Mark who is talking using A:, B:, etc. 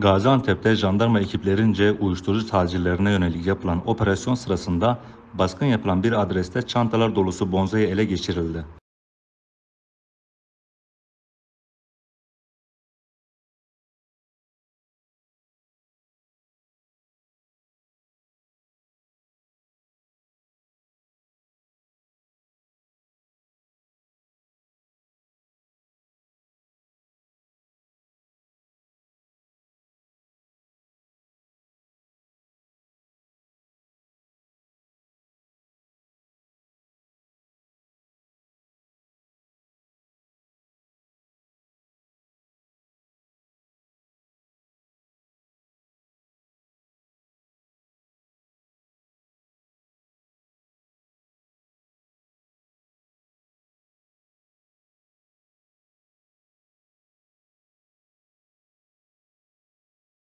A: Gaziantep'te jandarma ekiplerince uyuşturucu tacirlerine yönelik yapılan operasyon sırasında baskın yapılan bir adreste çantalar dolusu bonzai ele geçirildi.